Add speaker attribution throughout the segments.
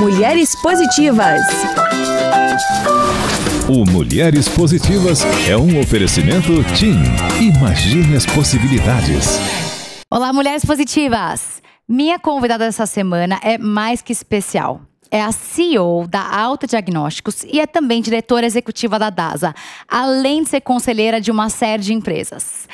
Speaker 1: Mulheres Positivas. O Mulheres Positivas é um oferecimento TIM. Imagine as possibilidades.
Speaker 2: Olá, Mulheres Positivas. Minha convidada dessa semana é mais que especial é a CEO da Alta Diagnósticos e é também diretora executiva da DASA, além de ser conselheira de uma série de empresas.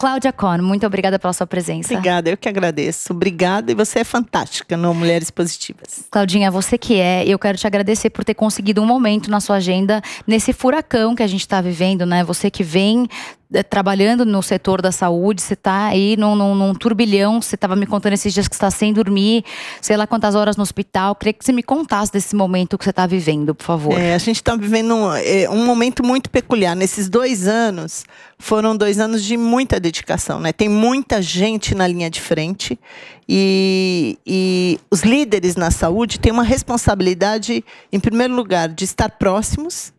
Speaker 2: Cláudia Cohn, muito obrigada pela sua presença.
Speaker 1: Obrigada, eu que agradeço. Obrigada e você é fantástica no Mulheres Positivas.
Speaker 2: Claudinha, é você que é, eu quero te agradecer por ter conseguido um momento na sua agenda nesse furacão que a gente está vivendo, né? Você que vem eh, trabalhando no setor da saúde, você está aí num, num, num turbilhão, você estava me contando esses dias que está sem dormir, sei lá quantas horas no hospital. Queria que você me contasse desse momento que você está vivendo, por favor. É,
Speaker 1: a gente está vivendo um, é, um, momento muito peculiar. Nesses dois anos, foram dois anos de muita dedicação, né? Tem muita gente na linha de frente e, e os líderes na saúde têm uma responsabilidade, em primeiro lugar, de estar próximos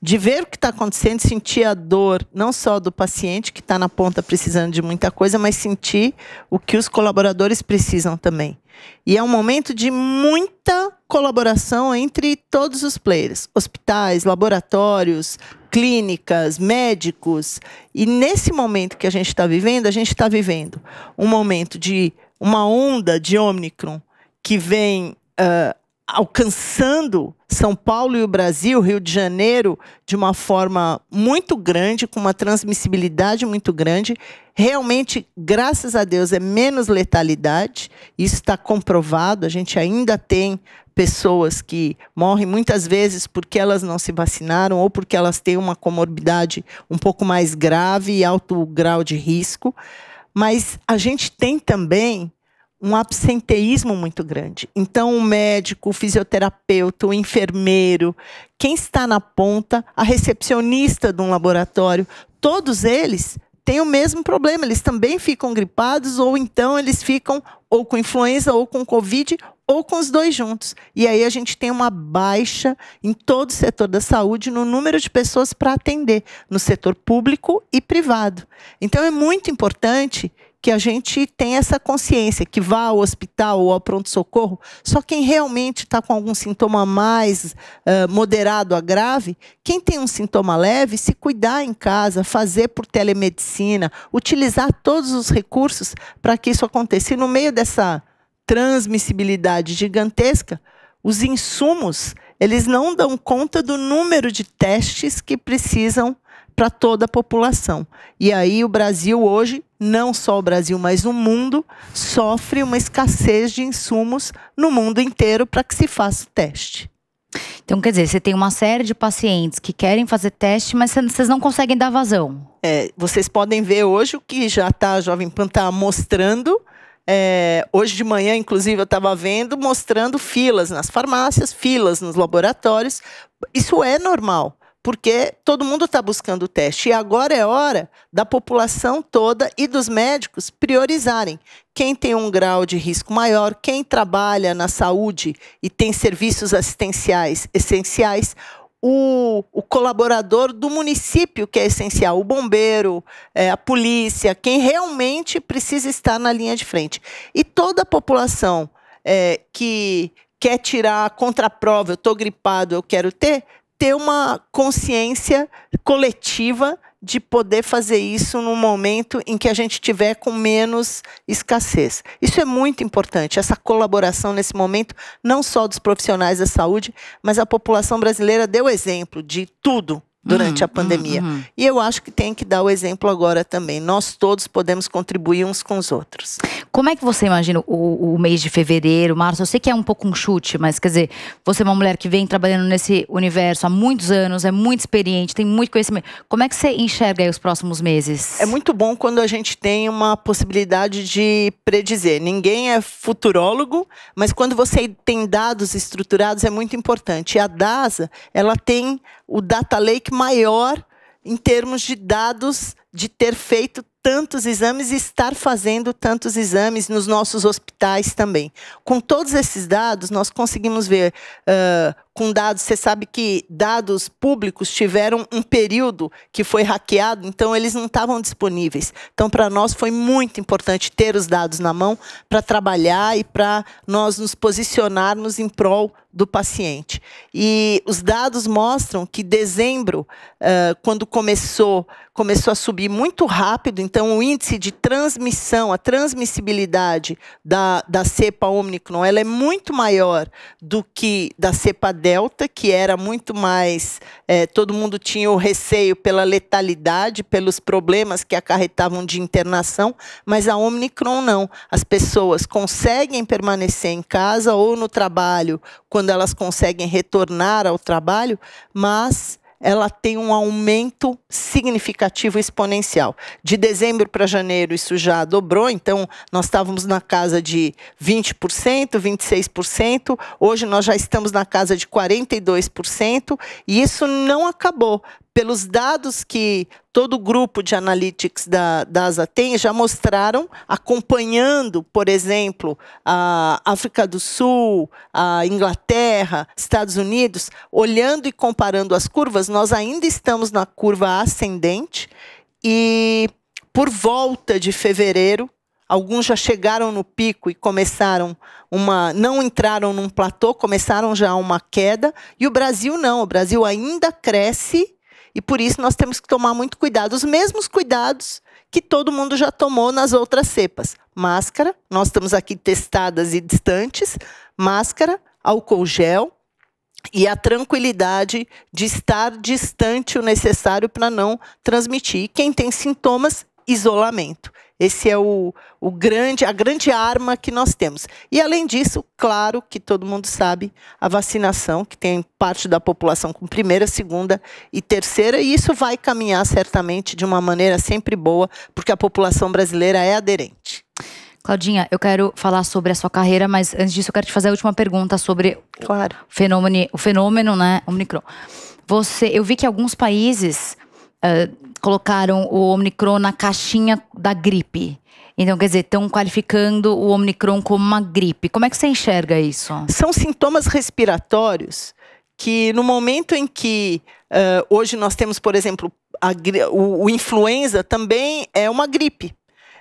Speaker 1: de ver o que está acontecendo, sentir a dor, não só do paciente que está na ponta precisando de muita coisa, mas sentir o que os colaboradores precisam também. E é um momento de muita colaboração entre todos os players: hospitais, laboratórios, clínicas, médicos. E nesse momento que a gente está vivendo, a gente está vivendo um momento de uma onda de Omicron que vem uh, alcançando São Paulo e o Brasil, Rio de Janeiro, de uma forma muito grande, com uma transmissibilidade muito grande. Realmente, graças a Deus, é menos letalidade, isso está comprovado. A gente ainda tem pessoas que morrem muitas vezes porque elas não se vacinaram ou porque elas têm uma comorbidade um pouco mais grave e alto grau de risco. Mas a gente tem também um absenteísmo muito grande. Então, o médico, o fisioterapeuta, o enfermeiro, quem está na ponta, a recepcionista de um laboratório, todos eles têm o mesmo problema. Eles também ficam gripados, ou então eles ficam ou com influenza, ou com Covid, ou com os dois juntos. E aí a gente tem uma baixa em todo o setor da saúde no número de pessoas para atender, no setor público e privado. Então, é muito importante que a gente tem essa consciência, que vá ao hospital ou ao pronto-socorro, só quem realmente está com algum sintoma mais uh, moderado a grave, quem tem um sintoma leve, se cuidar em casa, fazer por telemedicina, utilizar todos os recursos para que isso aconteça. E no meio dessa transmissibilidade gigantesca, os insumos, eles não dão conta do número de testes que precisam para toda a população. E aí o Brasil hoje não só o Brasil, mas o mundo, sofre uma escassez de insumos no mundo inteiro para
Speaker 2: que se faça o teste. Então, quer dizer, você tem uma série de pacientes que querem fazer teste, mas vocês não conseguem dar vazão.
Speaker 1: É, vocês podem ver hoje o que já está a Jovem Pan tá mostrando. É, hoje de manhã, inclusive, eu estava vendo, mostrando filas nas farmácias, filas nos laboratórios. Isso é normal porque todo mundo está buscando o teste. E agora é hora da população toda e dos médicos priorizarem quem tem um grau de risco maior, quem trabalha na saúde e tem serviços assistenciais essenciais, o, o, colaborador do município que é essencial, o bombeiro, é, a polícia, quem realmente precisa estar na linha de frente. E toda a população é, que quer tirar a contraprova, eu estou gripado, eu quero ter, ter uma consciência coletiva de poder fazer isso num momento em que a gente tiver com menos escassez. Isso é muito importante, essa colaboração nesse momento, não só dos profissionais da saúde, mas a população brasileira deu exemplo de tudo durante uhum, a uhum, pandemia. Uhum. E eu acho que tem que dar o exemplo agora também. Nós todos podemos contribuir uns com os outros.
Speaker 2: Como é que você imagina o, o, mês de fevereiro, março? Eu sei que é um pouco um chute, mas quer dizer, você é uma mulher que vem trabalhando nesse universo há muitos anos, é muito experiente, tem muito conhecimento. Como é que você enxerga os próximos meses?
Speaker 1: É muito bom quando a gente tem uma possibilidade de predizer. Ninguém é futurólogo, mas quando você tem dados estruturados é muito importante. E a DASA, ela tem o data lake maior em termos de dados de ter feito tantos exames e estar fazendo tantos exames nos nossos hospitais também. Com todos esses dados, nós conseguimos ver uh, com dados. Você sabe que dados públicos tiveram um período que foi hackeado, então eles não estavam disponíveis. Então, para nós foi muito importante ter os dados na mão para trabalhar e para nós nos posicionarmos em prol do paciente. E os dados mostram que dezembro, eh, quando começou, começou a subir muito rápido, então o índice de transmissão, a transmissibilidade da, da cepa Omicron, ela é muito maior do que da cepa D Delta, que era muito mais. É, todo mundo tinha o receio pela letalidade, pelos problemas que acarretavam de internação, mas a Omicron não. As pessoas conseguem permanecer em casa ou no trabalho, quando elas conseguem retornar ao trabalho, mas ela tem um aumento significativo exponencial. De dezembro para janeiro, isso já dobrou, então nós estávamos na casa de 20%, 26%, hoje nós já estamos na casa de 42%, e isso não acabou, pelos dados que todo o grupo de analytics da, da ASA tem, já mostraram, acompanhando, por exemplo, a África do Sul, a Inglaterra, Estados Unidos, olhando e comparando as curvas, nós ainda estamos na curva ascendente e por volta de fevereiro, alguns já chegaram no pico e começaram uma, não entraram num platô, começaram já uma queda, e o Brasil não, o Brasil ainda cresce e por isso nós temos que tomar muito cuidado, os mesmos cuidados que todo mundo já tomou nas outras cepas. Máscara, nós estamos aqui testadas e distantes, máscara, álcool gel e a tranquilidade de estar distante o necessário para não transmitir. E quem tem sintomas, isolamento. Esse é o, o grande, a grande arma que nós temos. E além disso, claro que todo mundo sabe a vacinação, que tem parte da população com primeira, segunda e terceira, e isso vai caminhar certamente de uma maneira sempre boa, porque a população brasileira é aderente.
Speaker 2: Claudinha, eu quero falar sobre a sua carreira, mas antes disso eu quero te fazer a última pergunta sobre claro. o fenômeno, o fenômeno, né, Omicron. Você, eu vi que alguns países ah, colocaram o Omicron na caixinha da gripe. Então, quer dizer, estão qualificando o Omicron como uma gripe. Como é que você enxerga isso? São sintomas
Speaker 1: respiratórios que, no momento em que uh, hoje nós temos, por exemplo, a, o, o influenza também é uma gripe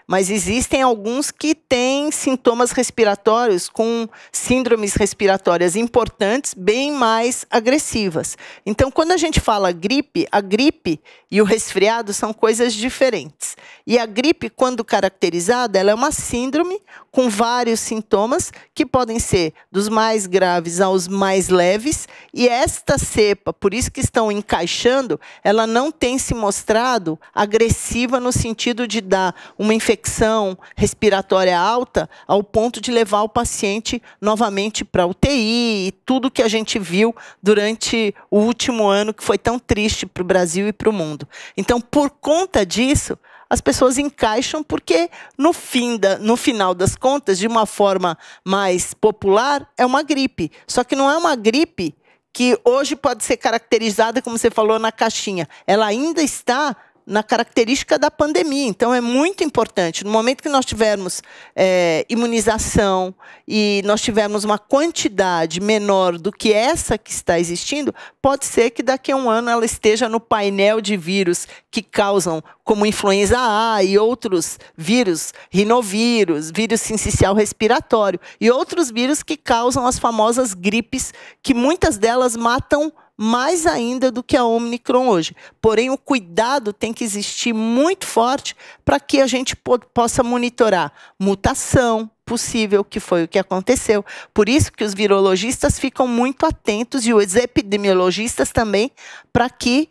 Speaker 1: mas existem alguns que têm sintomas respiratórios com síndromes respiratórias importantes, bem mais agressivas. Então, quando a gente fala gripe, a gripe e o resfriado são coisas diferentes. E a gripe, quando caracterizada, ela é uma síndrome com vários sintomas que podem ser dos mais graves aos mais leves, e esta cepa, por isso que estão encaixando, ela não tem se mostrado agressiva no sentido de dar uma infecção infecção respiratória alta ao ponto de levar o paciente novamente para UTI e tudo que a gente viu durante o último ano que foi tão triste para o Brasil e para o mundo. Então, por conta disso, as pessoas encaixam porque no fim da, no final das contas, de uma forma mais popular, é uma gripe. Só que não é uma gripe que hoje pode ser caracterizada, como você falou, na caixinha. Ela ainda está na característica da pandemia. Então, é muito importante. No momento que nós tivermos é, imunização e nós tivermos uma quantidade menor do que essa que está existindo, pode ser que daqui a um ano ela esteja no painel de vírus que causam, como influenza A e outros vírus, rinovírus, vírus sincicial respiratório e outros vírus que causam as famosas gripes, que muitas delas matam mais ainda do que a Omicron hoje. Porém, o cuidado tem que existir muito forte para que a gente po possa monitorar mutação possível, que foi o que aconteceu. Por isso que os virologistas ficam muito atentos e os epidemiologistas também, para que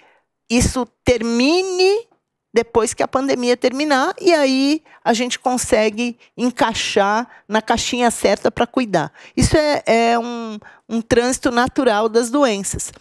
Speaker 1: isso termine depois que a pandemia terminar e aí a gente consegue encaixar na caixinha certa para cuidar. Isso é, é um, um trânsito natural das doenças.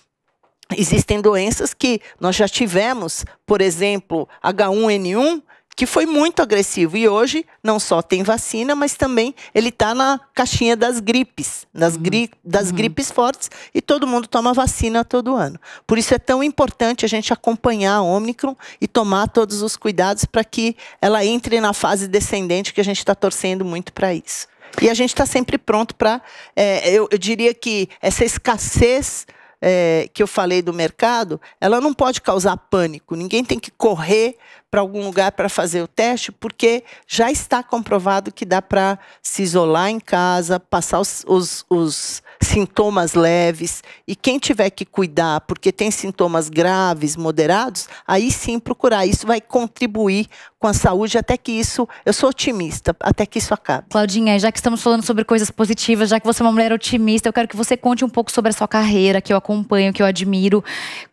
Speaker 1: Existem doenças que nós já tivemos, por exemplo, H1N1, que foi muito agressivo. E hoje, não só tem vacina, mas também ele está na caixinha das gripes, das, uhum. gri das uhum. gripes fortes, e todo mundo toma vacina todo ano. Por isso é tão importante a gente acompanhar a Omicron e tomar todos os cuidados para que ela entre na fase descendente, que a gente está torcendo muito para isso. E a gente está sempre pronto para. É, eh, eu, eu diria que essa escassez é, que eu falei do mercado, ela não pode causar pânico. Ninguém tem que correr para algum lugar para fazer o teste, porque já está comprovado que dá para se isolar em casa, passar os, os, os sintomas leves. E quem tiver que cuidar porque tem sintomas graves, moderados, aí sim procurar. Isso vai contribuir com a saúde até que isso. Eu sou otimista, até que isso acabe.
Speaker 2: Claudinha, já que estamos falando sobre coisas positivas, já que você é uma mulher otimista, eu quero que você conte um pouco sobre a sua carreira, que eu acompanho, que eu admiro.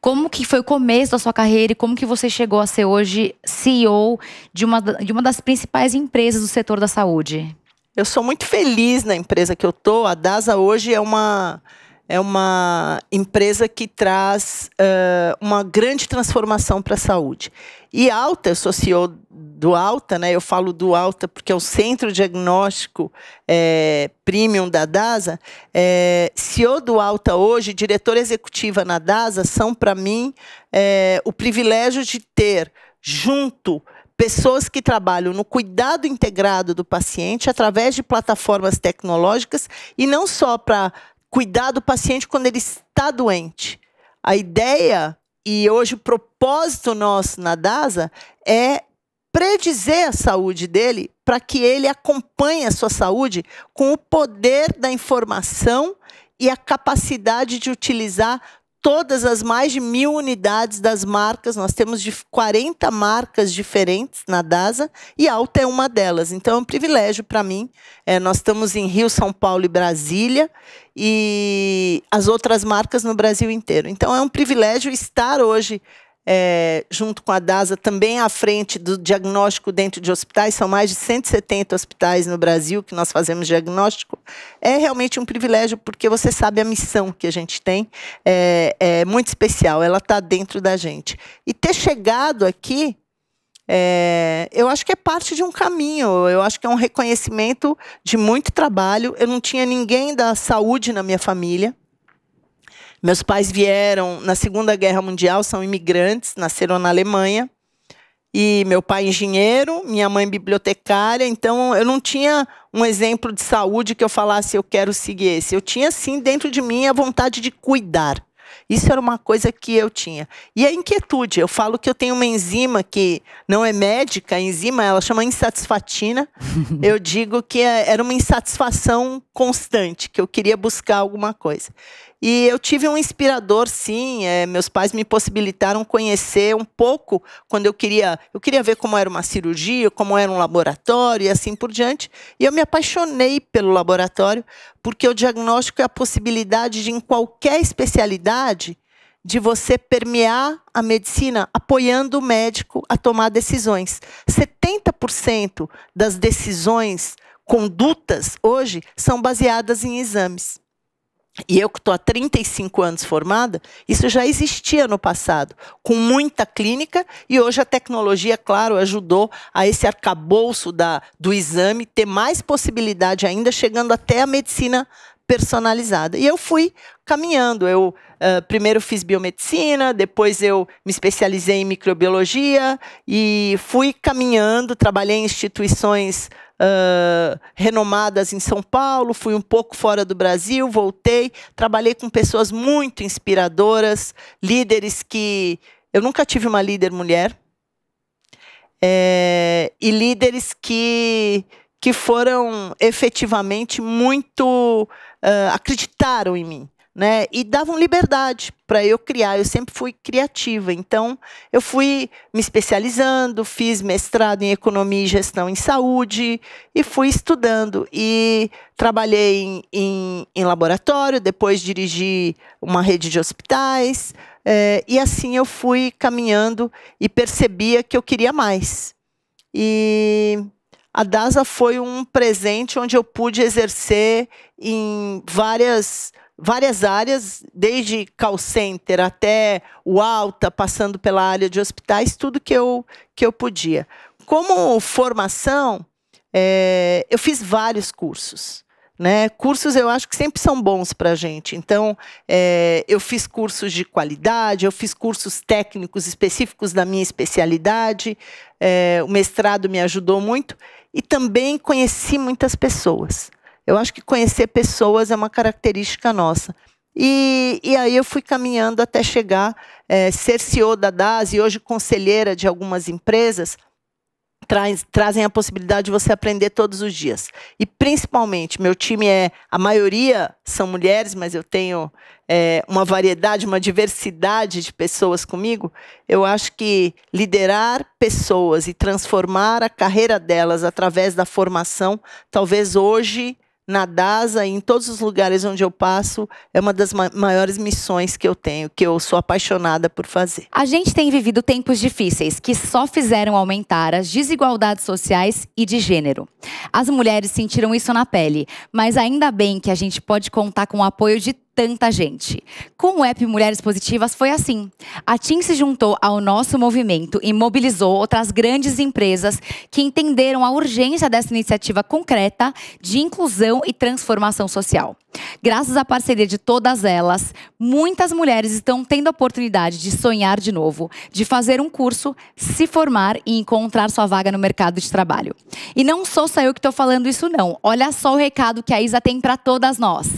Speaker 2: Como que foi o começo da sua carreira e como que você chegou a ser hoje CEO de uma, de uma das principais empresas do setor da saúde? Eu sou muito feliz na
Speaker 1: empresa que eu tô. A DASA hoje é uma é uma empresa que traz uh, uma grande transformação para a saúde. E Alta, eu sou CEO do Alta, né? Eu falo do Alta porque é o centro diagnóstico é, premium da DASA. É, eh, CEO do Alta hoje, diretora executiva na DASA, são para mim é, o privilégio de ter junto pessoas que trabalham no cuidado integrado do paciente através de plataformas tecnológicas e não só para cuidar do paciente quando ele está doente. A ideia e hoje o propósito nosso na DASA é predizer a saúde dele para que ele acompanhe a sua saúde com o poder da informação e a capacidade de utilizar todas as mais de mil unidades das marcas. Nós temos de 40 marcas diferentes na DASA e Alta é uma delas. Então é um privilégio para mim. É, nós estamos em Rio, São Paulo e Brasília e as outras marcas no Brasil inteiro. Então é um privilégio estar hoje é, junto com a DASA, também à frente do diagnóstico dentro de hospitais. São mais de 170 hospitais no Brasil que nós fazemos diagnóstico. É realmente um privilégio, porque você sabe a missão que a gente tem. É, é muito especial, ela está dentro da gente. E ter chegado aqui é, eu acho que é parte de um caminho, eu acho que é um reconhecimento de muito trabalho. Eu não tinha ninguém da saúde na minha família, meus pais vieram na Segunda Guerra Mundial, são imigrantes, nasceram na Alemanha. E meu pai engenheiro, minha mãe bibliotecária, então eu não tinha um exemplo de saúde que eu falasse eu quero seguir esse. Eu tinha sim dentro de mim a vontade de cuidar. Isso era uma coisa que eu tinha. E a inquietude, eu falo que eu tenho uma enzima que não é médica, a enzima ela chama insatisfatina. eu digo que é, era uma insatisfação constante, que eu queria buscar alguma coisa. E eu tive um inspirador, sim. É, meus pais me possibilitaram conhecer um pouco quando eu queria. Eu queria ver como era uma cirurgia, como era um laboratório e assim por diante. E eu me apaixonei pelo laboratório, porque o diagnóstico é a possibilidade de, em qualquer especialidade, de você permear a medicina apoiando o médico a tomar decisões. 70% das decisões, condutas hoje, são baseadas em exames e eu que estou há 35 anos formada, isso já existia no passado, com muita clínica, e hoje a tecnologia, claro, ajudou a esse arcabouço da, do exame ter mais possibilidade ainda, chegando até a medicina personalizada. E eu fui caminhando. Eu uh, primeiro fiz biomedicina, depois eu me especializei em microbiologia e fui caminhando. Trabalhei em instituições Uh, renomadas em São Paulo, fui um pouco fora do Brasil, voltei, trabalhei com pessoas muito inspiradoras, líderes que. Eu nunca tive uma líder mulher, é, e líderes que, que foram efetivamente muito uh, acreditaram em mim. Né? E davam liberdade para eu criar. Eu sempre fui criativa, então eu fui me especializando, fiz mestrado em economia e gestão em saúde e fui estudando e trabalhei em, em, em laboratório, depois dirigi uma rede de hospitais é, e assim eu fui caminhando e percebia que eu queria mais. E a DASA foi um presente onde eu pude exercer em várias várias áreas, desde call center até o alta, passando pela área de hospitais, tudo que eu, que eu podia. Como formação, é, eu fiz vários cursos. Né? Cursos eu acho que sempre são bons para a gente. Então, é, eu fiz cursos de qualidade, eu fiz cursos técnicos específicos da minha especialidade, é, o mestrado me ajudou muito e também conheci muitas pessoas. Eu acho que conhecer pessoas é uma característica nossa. E, e, aí eu fui caminhando até chegar, é, ser CEO da DAS e hoje conselheira de algumas empresas, traz, trazem a possibilidade de você aprender todos os dias. E principalmente, meu time é. A maioria são mulheres, mas eu tenho é, uma variedade, uma diversidade de pessoas comigo. Eu acho que liderar pessoas e transformar a carreira delas através da formação, talvez hoje na DASA e em todos os lugares onde eu passo, é uma das maiores missões que eu tenho, que eu sou apaixonada por fazer.
Speaker 2: A gente tem vivido tempos difíceis que só fizeram aumentar as desigualdades sociais e de gênero. As mulheres sentiram isso na pele, mas ainda bem que a gente pode contar com o apoio de tanta gente. Com o app Mulheres Positivas foi assim. A TIM se juntou ao nosso movimento e mobilizou outras grandes empresas que entenderam a urgência dessa iniciativa concreta de inclusão e transformação social. Graças à parceria de todas elas, muitas mulheres estão tendo a oportunidade de sonhar de novo, de fazer um curso, se formar e encontrar sua vaga no mercado de trabalho. E não sou só eu que estou falando isso não. Olha só o recado que a Isa tem para todas nós.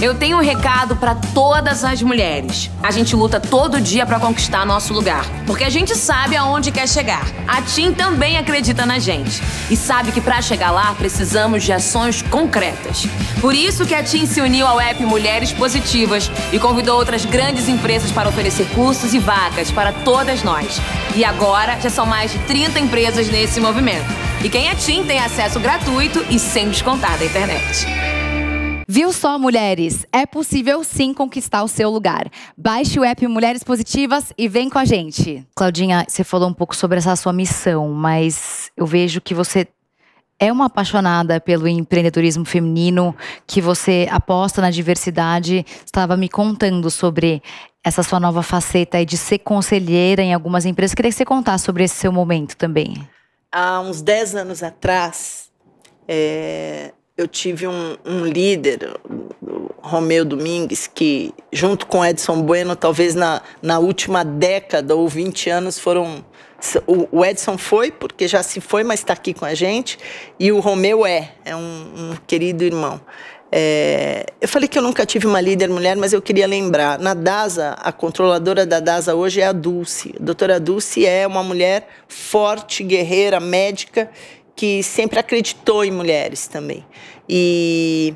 Speaker 2: Eu tenho um recado para todas as mulheres. A gente luta todo dia para conquistar nosso lugar, porque a gente sabe aonde quer chegar. A Tim também acredita na gente e sabe que para chegar lá precisamos de ações concretas. Por isso que a Tim se uniu ao app Mulheres Positivas e convidou outras grandes empresas para oferecer cursos e vagas para todas nós. E agora já são mais de 30 empresas nesse movimento. E quem é Tim tem acesso gratuito e sem descontar da internet. Viu só, mulheres? É possível sim conquistar o seu lugar. Baixe o app Mulheres Positivas e vem com a gente. Claudinha, você falou um pouco sobre essa sua missão, mas eu vejo que você é uma apaixonada pelo empreendedorismo feminino, que você aposta na diversidade. Estava me contando sobre essa sua nova faceta de ser conselheira em algumas empresas. Queria que você contasse sobre esse seu momento também.
Speaker 1: Há uns 10 anos atrás, é, eu tive um, um líder, Romeu Domingues, que junto com Edson Bueno, talvez na, na última década ou 20 anos foram. O, o Edson foi, porque já se foi, mas está aqui com a gente, e o Romeu é, é um, um querido irmão. É, eu falei que eu nunca tive uma líder mulher, mas eu queria lembrar. Na DASA, a controladora da DASA hoje é a Dulce. A doutora Dulce é uma mulher forte, guerreira, médica, que sempre acreditou em mulheres também. E,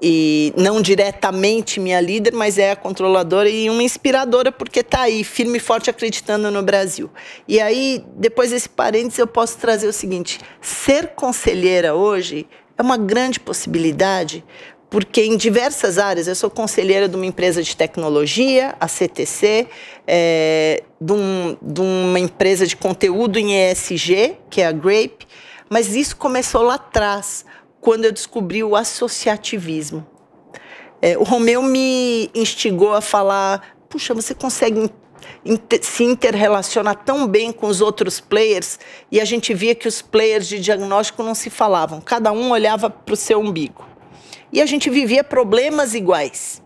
Speaker 1: e não diretamente minha líder, mas é a controladora e uma inspiradora, porque está aí, firme e forte, acreditando no Brasil. E aí, depois desse parênteses, eu posso trazer o seguinte: ser conselheira hoje é uma grande possibilidade, porque em diversas áreas, eu sou conselheira de uma empresa de tecnologia, a CTC, é, de, um, de, uma empresa de conteúdo em ESG, que é a Grape, mas isso começou lá atrás, quando eu descobri o associativismo. É, o Romeu me instigou a falar: puxa, você consegue inter se interrelacionar tão bem com os outros players? E a gente via que os players de diagnóstico não se falavam, cada um olhava para o seu umbigo. E a gente vivia problemas iguais.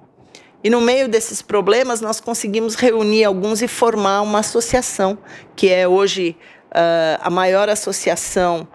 Speaker 1: E no meio desses problemas, nós conseguimos reunir alguns e formar uma associação, que é hoje uh, a maior associação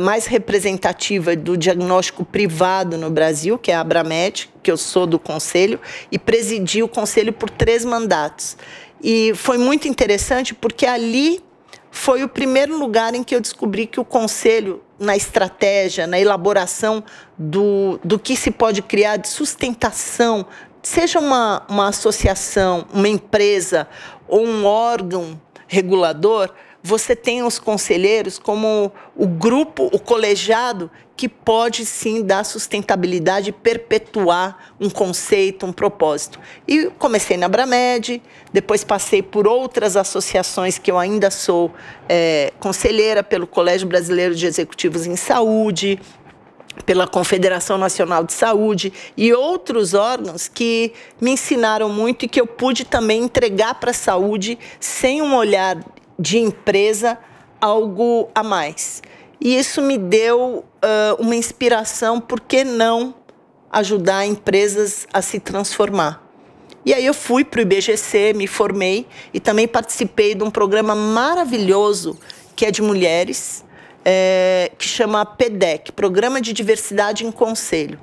Speaker 1: mais representativa do diagnóstico privado no Brasil, que é a Abramed, que eu sou do conselho, e presidi o conselho por três mandatos. E foi muito interessante porque ali foi o primeiro lugar em que eu descobri que o conselho, na estratégia, na elaboração do, do que se pode criar de sustentação, seja uma, uma associação, uma empresa ou um órgão regulador, você tem os conselheiros como o grupo, o colegiado, que pode sim dar sustentabilidade, perpetuar um conceito, um propósito. E comecei na Bramed, depois passei por outras associações que eu ainda sou é, conselheira, pelo Colégio Brasileiro de Executivos em Saúde, pela Confederação Nacional de Saúde e outros órgãos que me ensinaram muito e que eu pude também entregar para a saúde sem um olhar de empresa algo a mais. E isso me deu uh, uma inspiração, por que não ajudar empresas a se transformar? E aí eu fui para o IBGC, me formei e também participei de um programa maravilhoso que é de mulheres, é, que chama PEDEC, Programa de Diversidade em Conselho.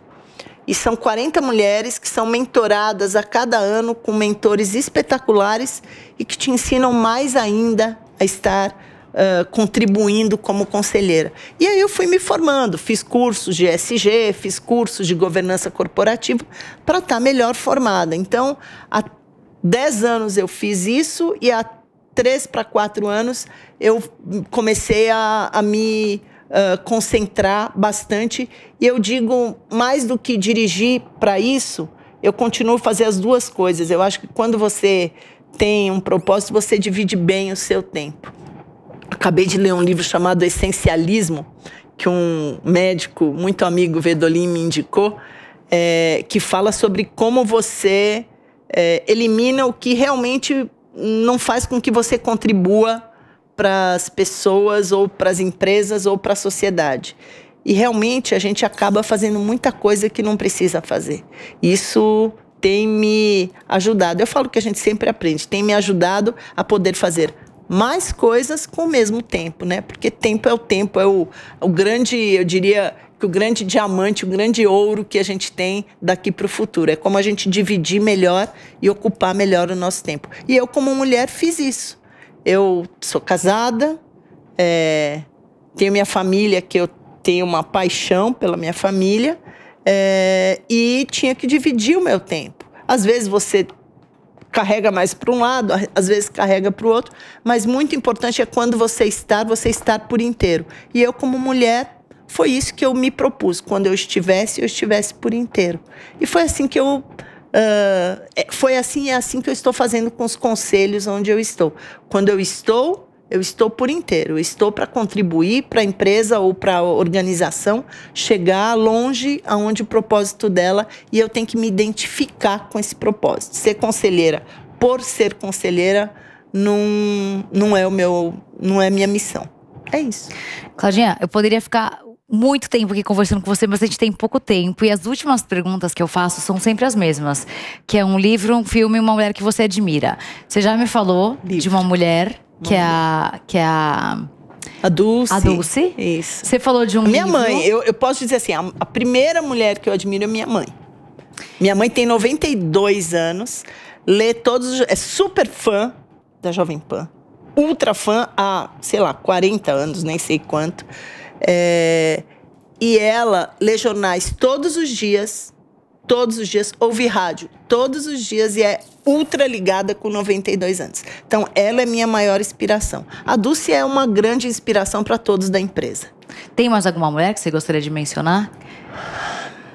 Speaker 1: E são 40 mulheres que são mentoradas a cada ano com mentores espetaculares e que te ensinam mais ainda a estar Uh, contribuindo como conselheira. E aí eu fui me formando, fiz cursos de SG, fiz cursos de governança corporativa para estar tá melhor formada. Então, há 10 anos eu fiz isso e há 3 para 4 anos eu comecei a, a me uh, concentrar bastante. E eu digo, mais do que dirigir para isso, eu continuo fazendo fazer as duas coisas. Eu acho que quando você tem um propósito, você divide bem o seu tempo. Acabei de ler um livro chamado Essencialismo, que um médico muito amigo, Vedolim, me indicou, é, que fala sobre como você é, elimina o que realmente não faz com que você contribua para as pessoas ou para as empresas ou para a sociedade. E realmente a gente acaba fazendo muita coisa que não precisa fazer. Isso tem me ajudado. Eu falo que a gente sempre aprende, tem me ajudado a poder fazer mais coisas com o mesmo tempo, né? Porque tempo é o tempo, é o, o grande, eu diria que o grande diamante, o grande ouro que a gente tem daqui para o futuro. É como a gente dividir melhor e ocupar melhor o nosso tempo. E eu, como mulher, fiz isso. Eu sou casada, é, tenho minha família, que eu tenho uma paixão pela minha família é, e tinha que dividir o meu tempo. Às vezes você carrega mais para um lado, às vezes carrega para o outro, mas muito importante é quando você está você estar por inteiro. E eu, como mulher, foi isso que eu me propus. Quando eu estivesse, eu estivesse por inteiro. E foi assim que eu. Uh, foi assim e é assim que eu estou fazendo com os conselhos onde eu estou. Quando eu estou, eu estou por inteiro, estou para contribuir para a empresa ou para a organização chegar longe aonde o propósito dela e eu tenho que me identificar com esse propósito. Ser conselheira por ser conselheira não,
Speaker 2: não é o meu, não é minha missão. É isso. Claudinha, eu poderia ficar muito tempo aqui conversando com você, mas a gente tem pouco tempo. E as últimas perguntas que eu faço são sempre as mesmas. Que é um livro, um filme, uma mulher que você admira. Você já me falou livro. de uma mulher que é a. Que é a a Dulce. A Dulce? Isso. Você falou de um. minha livro. mãe, eu,
Speaker 1: eu posso dizer assim: a, a primeira mulher que eu admiro é minha mãe. Minha mãe tem 92 anos, lê todos. É super fã da Jovem Pan. Ultra fã há, sei lá, 40 anos, nem sei quanto. É, e ela lê jornais todos os dias, todos os dias, ouve rádio todos os dias e é ultra ligada com 92 anos. Então, ela é minha maior
Speaker 2: inspiração. A Dulce é uma grande inspiração para todos da empresa. Tem mais alguma mulher que você gostaria de mencionar?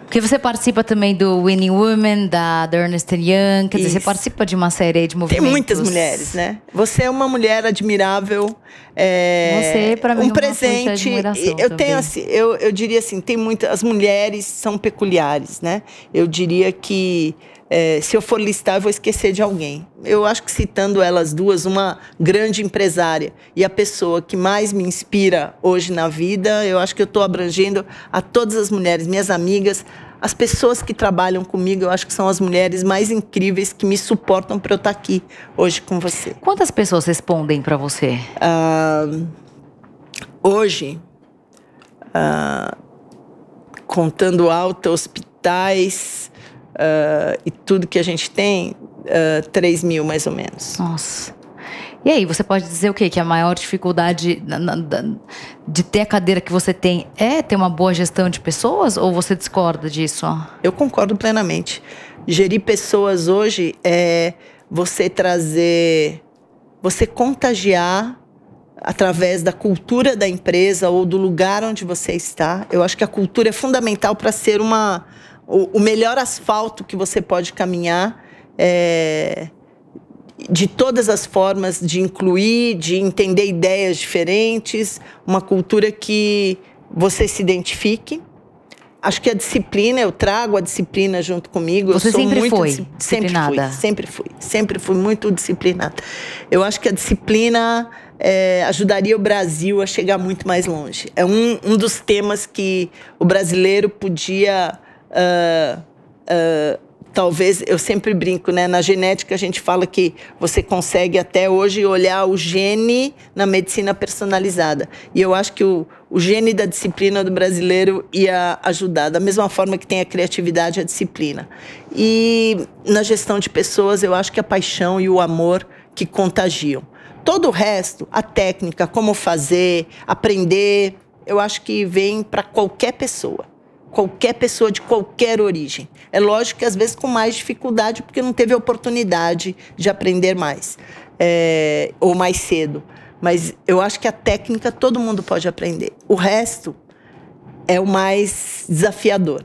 Speaker 2: Porque você participa também do Winning Women, da, da Ernest Young, quer dizer, você participa de uma série de movimentos. Tem muitas mulheres,
Speaker 1: né? Você é uma mulher admirável. É, você, para mim, um é presente. eu também. tenho assim, eu, eu diria assim, tem muitas. As mulheres são peculiares, né? Eu diria que é, se eu for listar, eu vou esquecer de alguém. Eu acho que citando elas duas, uma grande empresária e a pessoa que mais me inspira hoje na vida, eu acho que eu estou abrangendo a todas as mulheres, minhas amigas, as pessoas que trabalham comigo, eu acho que são as mulheres mais incríveis que me suportam para eu estar tá aqui hoje com você.
Speaker 2: Quantas pessoas respondem para você?
Speaker 1: Uh, hoje,
Speaker 2: uh,
Speaker 1: contando alta, hospitais, uh, e tudo
Speaker 2: que a gente tem, uh, ah, 3 mil mais ou menos. Nossa. E aí, você pode dizer o quê? Que a maior dificuldade de ter a cadeira que você tem é ter uma boa gestão de pessoas? Ou você discorda disso? Eu concordo plenamente. Gerir
Speaker 1: pessoas hoje é você trazer, você contagiar através da cultura da empresa ou do lugar onde você está. Eu acho que a cultura é fundamental para ser uma, o, o melhor asfalto que você pode caminhar é, de todas as formas de incluir, de entender ideias diferentes, uma cultura que você se identifique. Acho que a disciplina, eu trago a disciplina junto comigo. Você eu sou sempre muito foi disciplinada. sempre disciplinada? Fui, sempre fui, sempre fui muito disciplinada. Eu acho que a disciplina é, ajudaria o Brasil a chegar muito mais longe. É um, um dos temas que o brasileiro podia Uh, uh, talvez eu sempre brinco, né? Na genética a gente fala que você consegue até hoje olhar o gene na medicina personalizada. E eu acho que o, o gene da disciplina do brasileiro ia ajudar, da mesma forma que tem a criatividade e a disciplina. E na gestão de pessoas, eu acho que a paixão e o amor que contagiam. Todo o resto, a técnica, como fazer, aprender, eu acho que vem para qualquer pessoa qualquer pessoa de qualquer origem. É lógico que às vezes com mais dificuldade, porque não teve oportunidade de aprender mais, é, ou mais cedo. Mas eu acho que a técnica todo mundo pode aprender. O resto
Speaker 2: é o mais desafiador.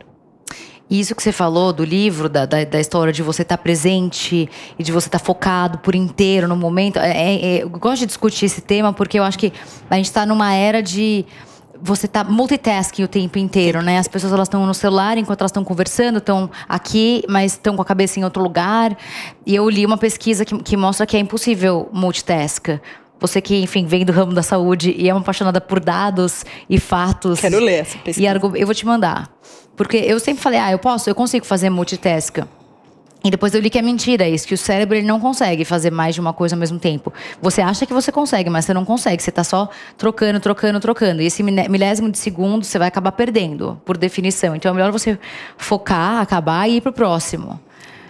Speaker 2: E isso que você falou do livro, da, da, da história de você estar tá presente e de você estar tá focado por inteiro no momento, é, é, é, eu gosto de discutir esse tema porque eu acho que a gente está numa era de você tá multitasking o tempo inteiro, né? As pessoas elas estão no celular enquanto elas estão conversando, estão aqui, mas estão com a cabeça em outro lugar. E eu li uma pesquisa que, que mostra que é impossível multitask. Você que, enfim, vem do ramo da saúde e é uma apaixonada por dados e fatos. Quero ler essa pesquisa. E eu vou te mandar. Porque eu sempre falei, ah, eu posso, eu consigo fazer multitask. E depois eu li que é mentira isso, que o cérebro ele não consegue fazer mais de uma coisa ao mesmo tempo. Você acha que você consegue, mas você não consegue. Você está só trocando, trocando, trocando. E esse milésimo de segundo você vai acabar perdendo, por definição. Então é melhor você focar, acabar e ir para o próximo.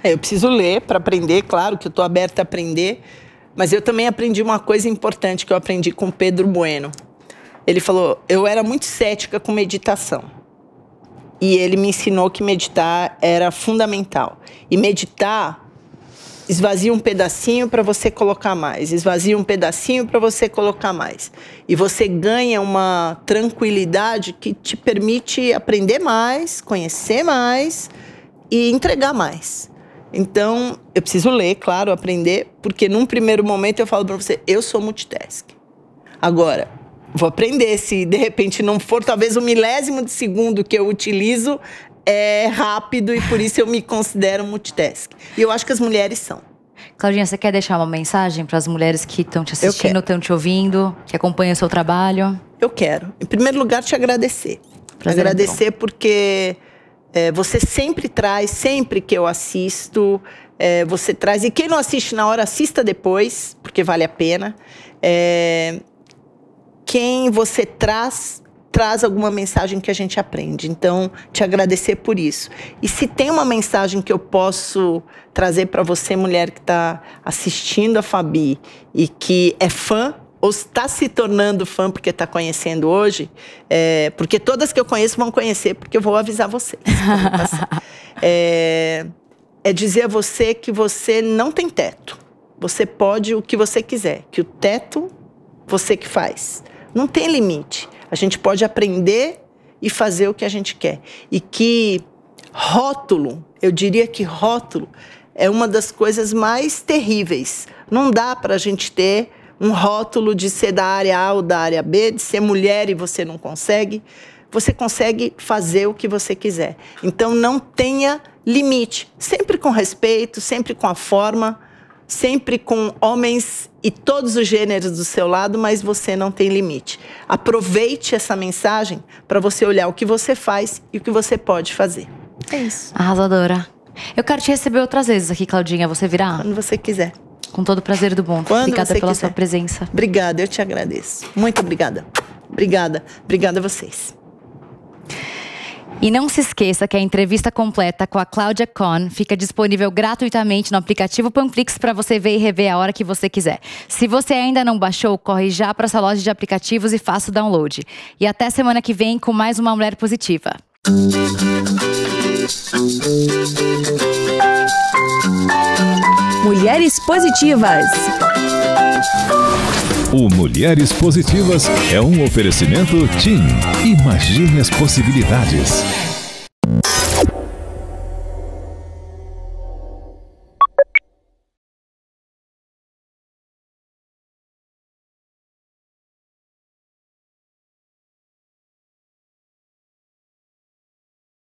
Speaker 2: É,
Speaker 1: eu preciso ler para aprender, claro que eu estou aberta a aprender. Mas eu também aprendi uma coisa importante que eu aprendi com Pedro Bueno. Ele falou: eu era muito cética com meditação e ele me ensinou que meditar era fundamental. E meditar esvazia um pedacinho para você colocar mais, esvazia um pedacinho para você colocar mais. E você ganha uma tranquilidade que te permite aprender mais, conhecer mais e entregar mais. Então, eu preciso ler, claro, aprender, porque num primeiro momento eu falo para você, eu sou multitask. Agora, vou aprender. Se de repente não for, talvez o um milésimo de segundo que eu utilizo é rápido e por isso eu me considero multitask.
Speaker 2: E eu acho que as mulheres são. Claudinha, você quer deixar uma mensagem para as mulheres que estão te assistindo, estão te ouvindo, que acompanham o seu trabalho?
Speaker 1: Eu quero. Em primeiro lugar, te agradecer. Prazer é agradecer porque é, você sempre traz, sempre que eu assisto, é, você traz. E quem não assiste na hora, assista depois, porque vale a pena. É, quem você traz traz alguma mensagem que a gente aprende. Então, te agradecer por isso. E se tem uma mensagem que eu posso trazer para você, mulher que está assistindo a Fabi e que é fã ou está se tornando fã porque está conhecendo hoje, é, porque todas que eu conheço vão conhecer, porque eu vou avisar vocês. Então, tá é, é dizer a você que você não tem teto. Você pode o que você quiser, que o teto você que faz. Não tem limite. A gente pode aprender e fazer o que a gente quer. E que rótulo, eu diria que rótulo é uma das coisas mais terríveis. Não dá para a gente ter um rótulo de ser da área A ou da área B, de ser mulher e você não consegue. Você consegue fazer o que você quiser. Então não tenha limite, sempre com respeito, sempre com a forma sempre com homens e todos os gêneros do seu lado, mas você não tem limite. Aproveite essa mensagem para você olhar o que você faz e o que você pode fazer.
Speaker 2: É isso. Arrasadora. Eu quero te receber outras vezes aqui, Claudinha. Você virá? Quando você quiser. Com todo o prazer do mundo. Quando obrigada pela quiser. sua presença.
Speaker 1: Obrigada, eu te agradeço. Muito obrigada. Obrigada. Obrigada a vocês.
Speaker 2: E não se esqueça que a entrevista completa com a Cláudia Kohn fica disponível gratuitamente no aplicativo Panflix para você ver e rever a hora que você quiser. Se você ainda não baixou, corre já para sua loja de aplicativos e faça o download. E até semana que vem com mais uma Mulher Positiva.
Speaker 1: Mulheres Positivas. O Mulheres Positivas é um oferecimento TIM. Imagine as
Speaker 2: possibilidades.